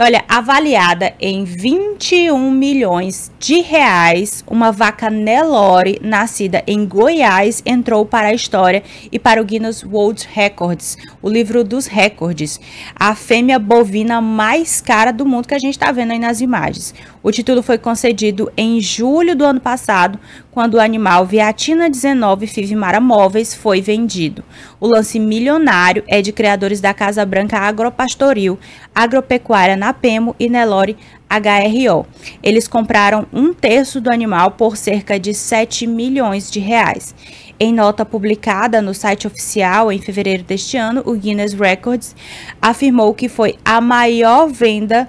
Olha, avaliada em 21 milhões de reais, uma vaca Nelore, nascida em Goiás, entrou para a história e para o Guinness World Records, o livro dos recordes. A fêmea bovina mais cara do mundo que a gente está vendo aí nas imagens. O título foi concedido em julho do ano passado, quando o animal Viatina 19 Fivimara Móveis foi vendido. O lance milionário é de criadores da Casa Branca Agropastoril, Agropecuária Napemo e Nelore HRO. Eles compraram um terço do animal por cerca de 7 milhões de reais. Em nota publicada no site oficial em fevereiro deste ano, o Guinness Records afirmou que foi a maior venda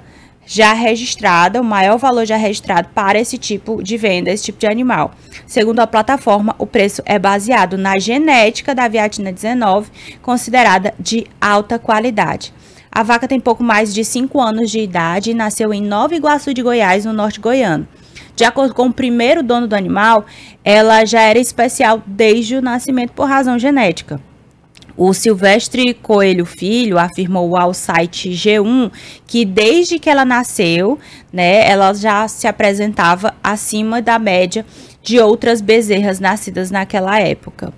já registrada, o maior valor já registrado para esse tipo de venda, esse tipo de animal. Segundo a plataforma, o preço é baseado na genética da viatina 19, considerada de alta qualidade. A vaca tem pouco mais de 5 anos de idade e nasceu em Nova Iguaçu de Goiás, no norte goiano. De acordo com o primeiro dono do animal, ela já era especial desde o nascimento por razão genética. O Silvestre Coelho Filho afirmou ao site G1 que desde que ela nasceu, né, ela já se apresentava acima da média de outras bezerras nascidas naquela época.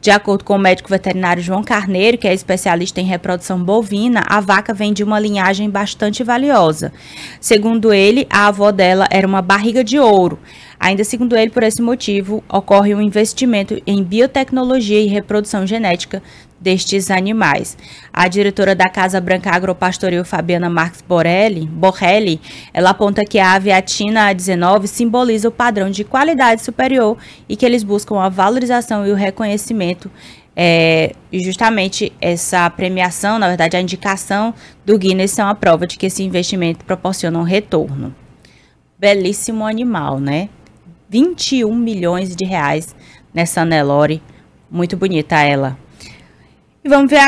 De acordo com o médico veterinário João Carneiro, que é especialista em reprodução bovina, a vaca vem de uma linhagem bastante valiosa. Segundo ele, a avó dela era uma barriga de ouro. Ainda segundo ele, por esse motivo, ocorre um investimento em biotecnologia e reprodução genética destes animais. A diretora da Casa Branca Agropastoril, Fabiana Marques Borelli, Borrelli, ela aponta que a ave atina A19 simboliza o padrão de qualidade superior e que eles buscam a valorização e o reconhecimento é, justamente essa premiação, na verdade a indicação do Guinness são é a prova de que esse investimento proporciona um retorno. Belíssimo animal, né? 21 milhões de reais nessa Nelore. Muito bonita ela. E vamos ver